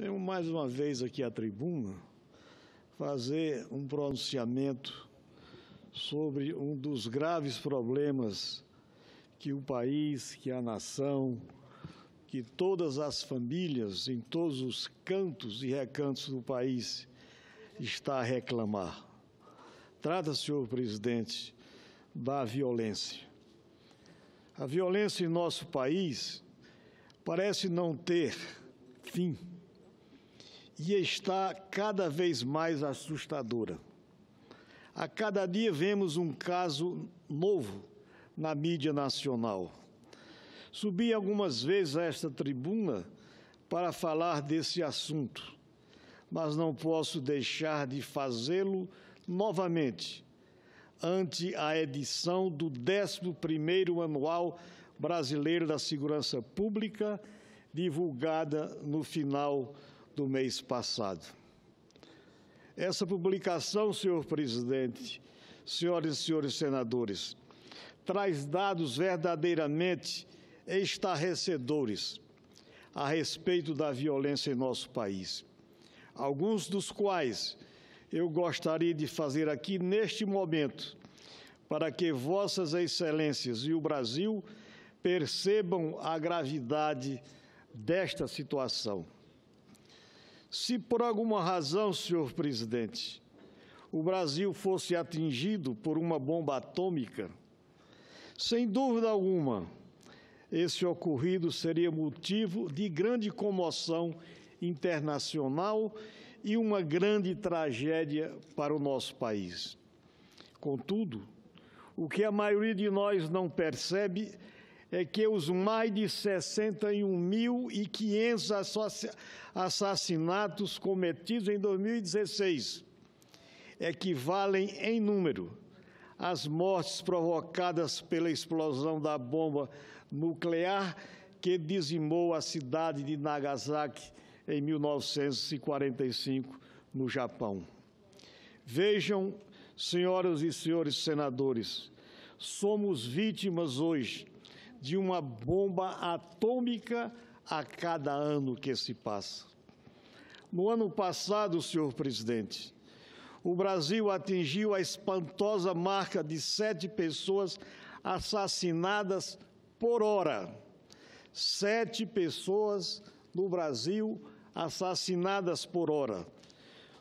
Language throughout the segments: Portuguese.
Venho mais uma vez aqui à tribuna fazer um pronunciamento sobre um dos graves problemas que o país, que a nação, que todas as famílias em todos os cantos e recantos do país está a reclamar. Trata, senhor presidente, da violência. A violência em nosso país parece não ter fim e está cada vez mais assustadora. A cada dia vemos um caso novo na mídia nacional. Subi algumas vezes a esta tribuna para falar desse assunto, mas não posso deixar de fazê-lo novamente ante a edição do 11º Anual Brasileiro da Segurança Pública, divulgada no final de do mês passado. Essa publicação, senhor presidente, senhoras e senhores senadores, traz dados verdadeiramente estarrecedores a respeito da violência em nosso país, alguns dos quais eu gostaria de fazer aqui neste momento, para que Vossas Excelências e o Brasil percebam a gravidade desta situação. Se por alguma razão, senhor presidente, o Brasil fosse atingido por uma bomba atômica, sem dúvida alguma, esse ocorrido seria motivo de grande comoção internacional e uma grande tragédia para o nosso país. Contudo, o que a maioria de nós não percebe é que os mais de 61.500 assassinatos cometidos em 2016 equivalem em número às mortes provocadas pela explosão da bomba nuclear que dizimou a cidade de Nagasaki em 1945, no Japão. Vejam, senhoras e senhores senadores, somos vítimas hoje de uma bomba atômica a cada ano que se passa. No ano passado, senhor presidente, o Brasil atingiu a espantosa marca de sete pessoas assassinadas por hora. Sete pessoas no Brasil assassinadas por hora,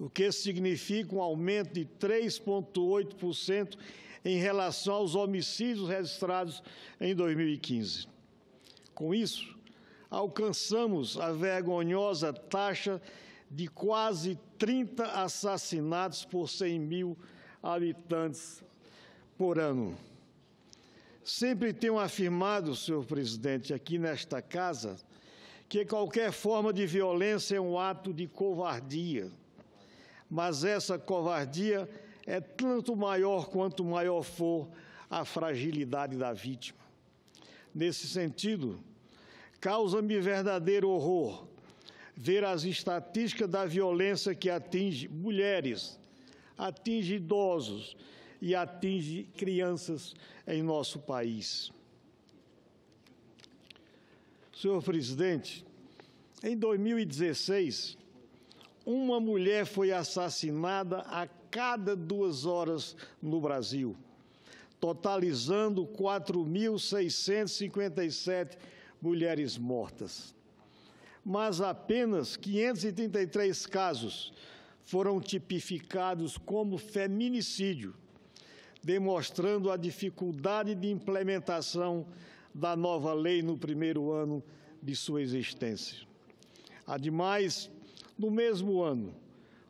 o que significa um aumento de 3,8% em relação aos homicídios registrados em 2015. Com isso, alcançamos a vergonhosa taxa de quase 30 assassinatos por 100 mil habitantes por ano. Sempre tenho afirmado, senhor presidente, aqui nesta casa, que qualquer forma de violência é um ato de covardia. Mas essa covardia é tanto maior quanto maior for a fragilidade da vítima. Nesse sentido, causa-me verdadeiro horror ver as estatísticas da violência que atinge mulheres, atinge idosos e atinge crianças em nosso país. Senhor presidente, em 2016, uma mulher foi assassinada a cada duas horas no Brasil, totalizando 4.657 mulheres mortas. Mas apenas 533 casos foram tipificados como feminicídio, demonstrando a dificuldade de implementação da nova lei no primeiro ano de sua existência. Ademais, no mesmo ano,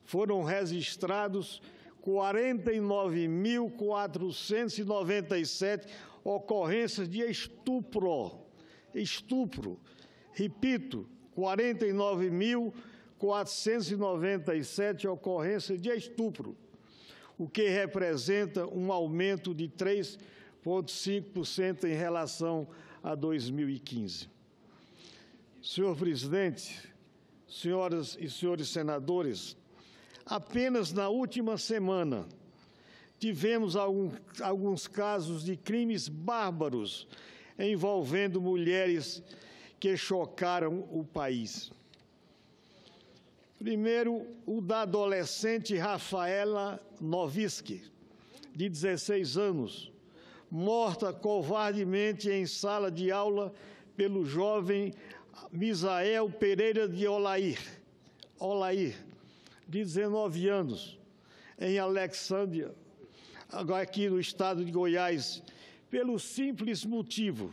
foram registrados 49.497 ocorrências de estupro. Estupro. Repito, 49.497 ocorrências de estupro, o que representa um aumento de 3,5% em relação a 2015. Senhor presidente, senhoras e senhores senadores, Apenas na última semana, tivemos alguns casos de crimes bárbaros envolvendo mulheres que chocaram o país. Primeiro, o da adolescente Rafaela Noviski, de 16 anos, morta covardemente em sala de aula pelo jovem Misael Pereira de Olair. Olair, de 19 anos, em Alexândia, aqui no estado de Goiás, pelo simples motivo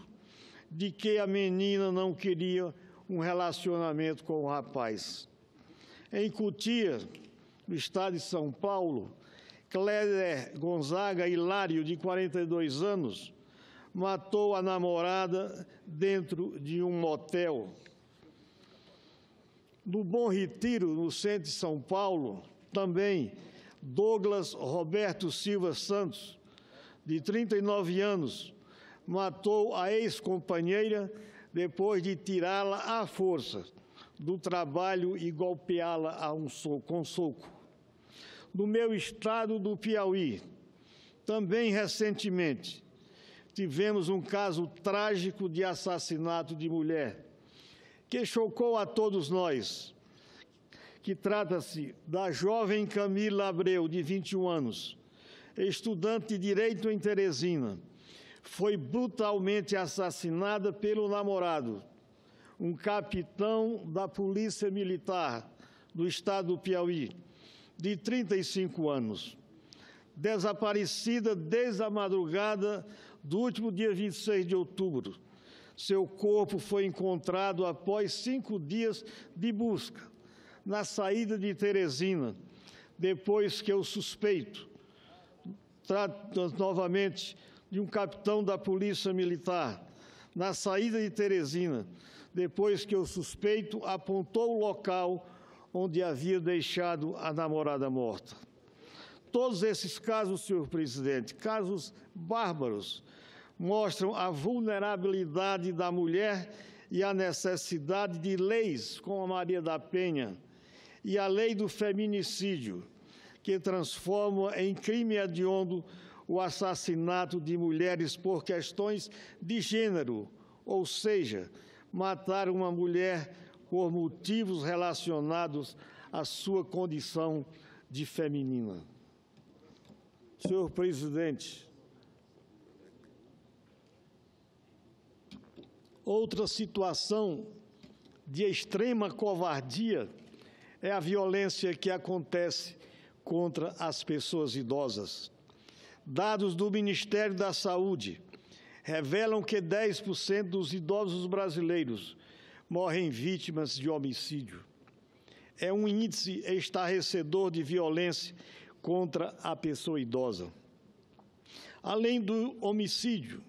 de que a menina não queria um relacionamento com o rapaz. Em Cutia, no estado de São Paulo, Cléder Gonzaga Hilário, de 42 anos, matou a namorada dentro de um motel. No Bom Retiro, no centro de São Paulo, também Douglas Roberto Silva Santos, de 39 anos, matou a ex-companheira depois de tirá-la à força do trabalho e golpeá-la a um soco, com soco. No meu estado do Piauí, também recentemente, tivemos um caso trágico de assassinato de mulher que chocou a todos nós, que trata-se da jovem Camila Abreu, de 21 anos, estudante de Direito em Teresina. Foi brutalmente assassinada pelo namorado, um capitão da Polícia Militar do Estado do Piauí, de 35 anos. Desaparecida desde a madrugada do último dia 26 de outubro seu corpo foi encontrado após cinco dias de busca, na saída de Teresina, depois que o suspeito, novamente, de um capitão da Polícia Militar, na saída de Teresina, depois que o suspeito apontou o local onde havia deixado a namorada morta. Todos esses casos, senhor presidente, casos bárbaros, mostram a vulnerabilidade da mulher e a necessidade de leis, como a Maria da Penha, e a lei do feminicídio, que transforma em crime hediondo o assassinato de mulheres por questões de gênero, ou seja, matar uma mulher por motivos relacionados à sua condição de feminina. Senhor presidente, Outra situação de extrema covardia é a violência que acontece contra as pessoas idosas. Dados do Ministério da Saúde revelam que 10% dos idosos brasileiros morrem vítimas de homicídio. É um índice estarrecedor de violência contra a pessoa idosa. Além do homicídio,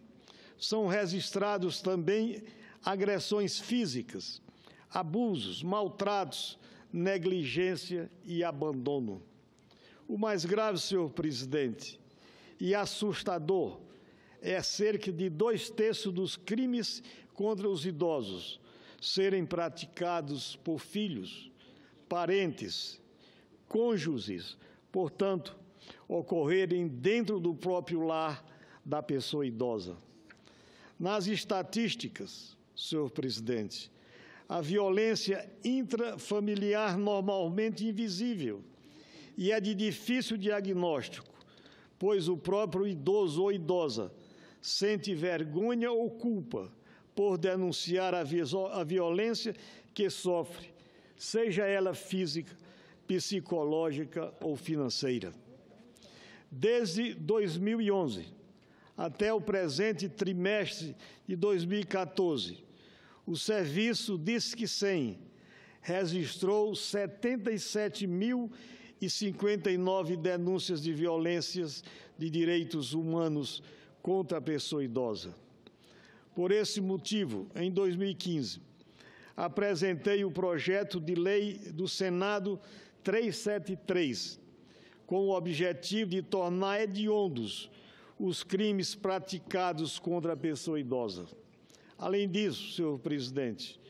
são registrados também agressões físicas, abusos, maltratos, negligência e abandono. O mais grave, senhor presidente, e assustador, é cerca de dois terços dos crimes contra os idosos serem praticados por filhos, parentes, cônjuges, portanto, ocorrerem dentro do próprio lar da pessoa idosa. Nas estatísticas, senhor presidente, a violência intrafamiliar normalmente invisível e é de difícil diagnóstico, pois o próprio idoso ou idosa sente vergonha ou culpa por denunciar a violência que sofre, seja ela física, psicológica ou financeira. Desde 2011, até o presente trimestre de 2014, o serviço Disque 100 registrou 77.059 denúncias de violências de direitos humanos contra a pessoa idosa. Por esse motivo, em 2015, apresentei o projeto de lei do Senado 373, com o objetivo de tornar hediondos os crimes praticados contra a pessoa idosa. Além disso, senhor presidente,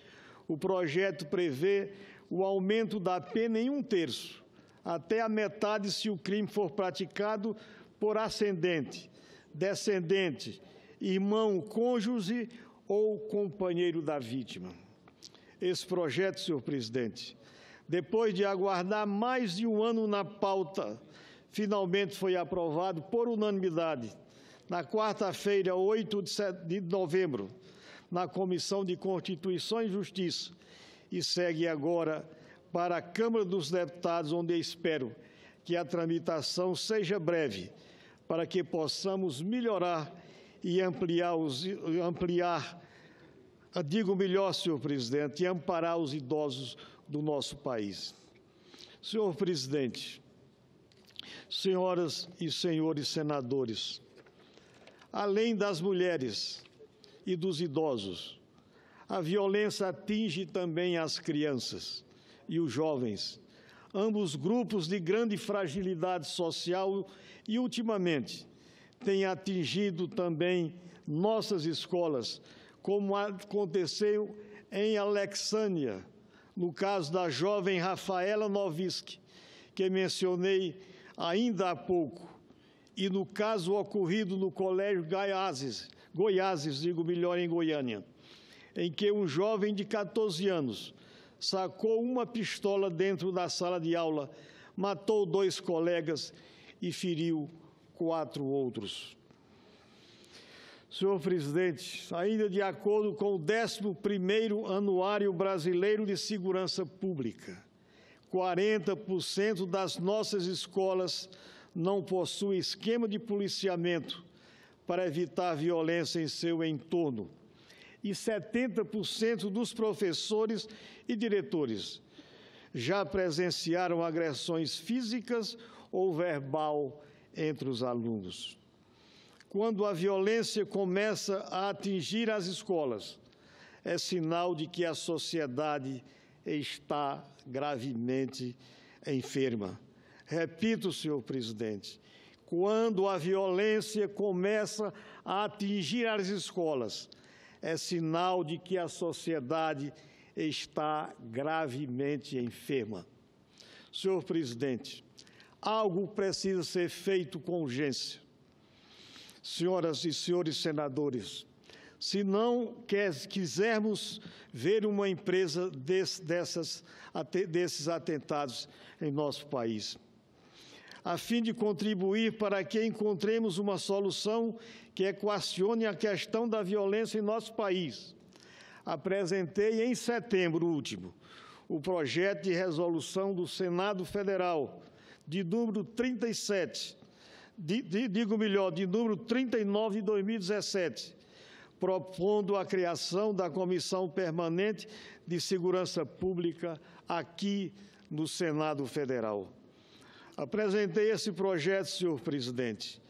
o projeto prevê o aumento da pena em um terço, até a metade se o crime for praticado por ascendente, descendente, irmão cônjuge ou companheiro da vítima. Esse projeto, senhor presidente, depois de aguardar mais de um ano na pauta, finalmente foi aprovado por unanimidade na quarta-feira, 8 de novembro, na Comissão de Constituição e Justiça e segue agora para a Câmara dos Deputados, onde espero que a tramitação seja breve, para que possamos melhorar e ampliar, os, ampliar digo melhor, senhor presidente, e amparar os idosos do nosso país. Senhor presidente, senhoras e senhores senadores, além das mulheres e dos idosos, a violência atinge também as crianças e os jovens, ambos grupos de grande fragilidade social e, ultimamente, tem atingido também nossas escolas, como aconteceu em Alexânia, no caso da jovem Rafaela Novisk, que mencionei ainda há pouco, e no caso ocorrido no Colégio Goiáses, Goiáses, digo melhor, em Goiânia, em que um jovem de 14 anos sacou uma pistola dentro da sala de aula, matou dois colegas e feriu quatro outros. Senhor presidente, ainda de acordo com o 11º Anuário Brasileiro de Segurança Pública, 40% das nossas escolas não possuem esquema de policiamento para evitar violência em seu entorno. E 70% dos professores e diretores já presenciaram agressões físicas ou verbal entre os alunos. Quando a violência começa a atingir as escolas, é sinal de que a sociedade está gravemente enferma. Repito, senhor presidente, quando a violência começa a atingir as escolas, é sinal de que a sociedade está gravemente enferma. Senhor presidente, algo precisa ser feito com urgência. Senhoras e senhores senadores, se não quisermos ver uma empresa desse, dessas, desses atentados em nosso país, a fim de contribuir para que encontremos uma solução que equacione a questão da violência em nosso país. Apresentei em setembro último o projeto de resolução do Senado Federal, de número 37, de, de, digo melhor, de número 39 de 2017, propondo a criação da Comissão Permanente de Segurança Pública aqui no Senado Federal. Apresentei esse projeto, senhor presidente,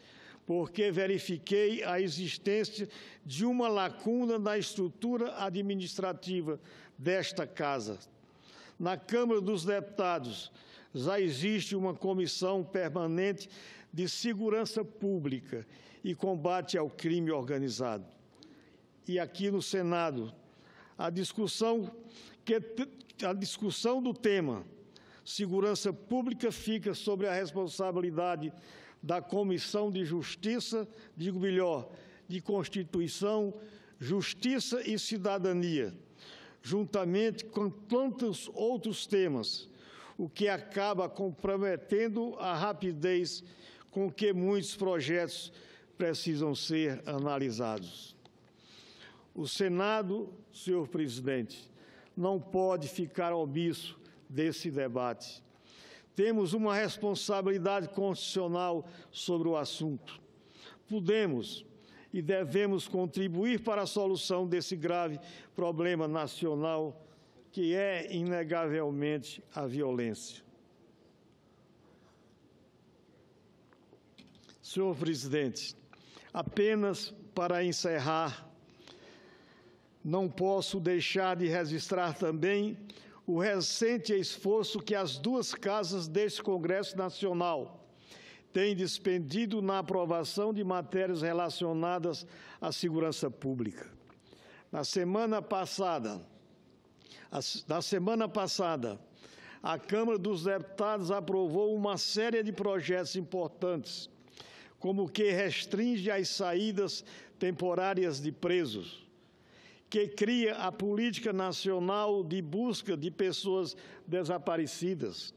porque verifiquei a existência de uma lacuna na estrutura administrativa desta Casa. Na Câmara dos Deputados já existe uma comissão permanente de segurança pública e combate ao crime organizado e aqui no Senado, a discussão, que, a discussão do tema segurança pública fica sobre a responsabilidade da Comissão de Justiça, digo melhor, de Constituição, Justiça e Cidadania, juntamente com tantos outros temas, o que acaba comprometendo a rapidez com que muitos projetos precisam ser analisados. O Senado, senhor presidente, não pode ficar omisso desse debate. Temos uma responsabilidade constitucional sobre o assunto. Podemos e devemos contribuir para a solução desse grave problema nacional, que é, inegavelmente, a violência. Senhor presidente, apenas para encerrar não posso deixar de registrar também o recente esforço que as duas casas deste Congresso Nacional têm despendido na aprovação de matérias relacionadas à segurança pública. Na semana passada, na semana passada, a Câmara dos Deputados aprovou uma série de projetos importantes, como o que restringe as saídas temporárias de presos, que cria a política nacional de busca de pessoas desaparecidas,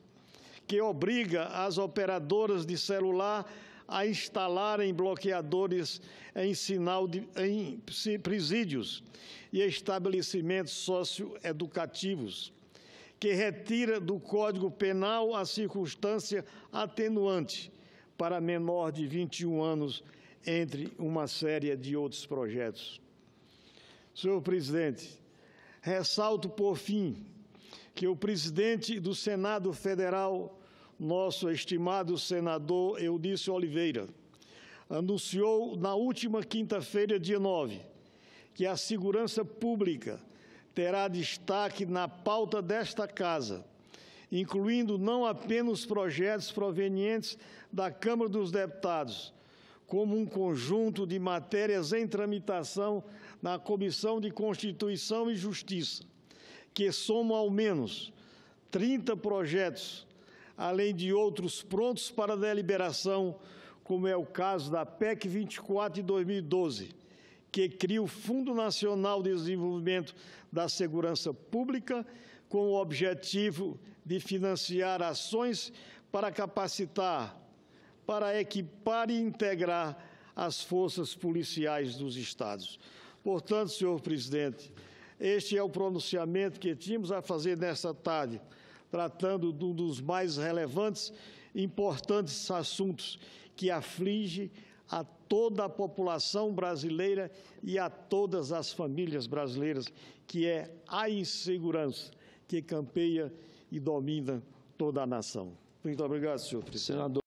que obriga as operadoras de celular a instalarem bloqueadores em, sinal de, em presídios e estabelecimentos socioeducativos, que retira do Código Penal a circunstância atenuante para menor de 21 anos, entre uma série de outros projetos. Senhor presidente, ressalto por fim que o presidente do Senado Federal, nosso estimado senador Eunício Oliveira, anunciou na última quinta-feira, dia 9, que a segurança pública terá destaque na pauta desta Casa, incluindo não apenas projetos provenientes da Câmara dos Deputados, como um conjunto de matérias em tramitação na Comissão de Constituição e Justiça, que soma ao menos 30 projetos, além de outros prontos para deliberação, como é o caso da PEC 24 de 2012, que cria o Fundo Nacional de Desenvolvimento da Segurança Pública, com o objetivo de financiar ações para capacitar para equipar é e integrar as forças policiais dos Estados. Portanto, senhor presidente, este é o pronunciamento que tínhamos a fazer nesta tarde, tratando de um dos mais relevantes e importantes assuntos que aflige a toda a população brasileira e a todas as famílias brasileiras, que é a insegurança que campeia e domina toda a nação. Muito obrigado, senhor presidente. Senador.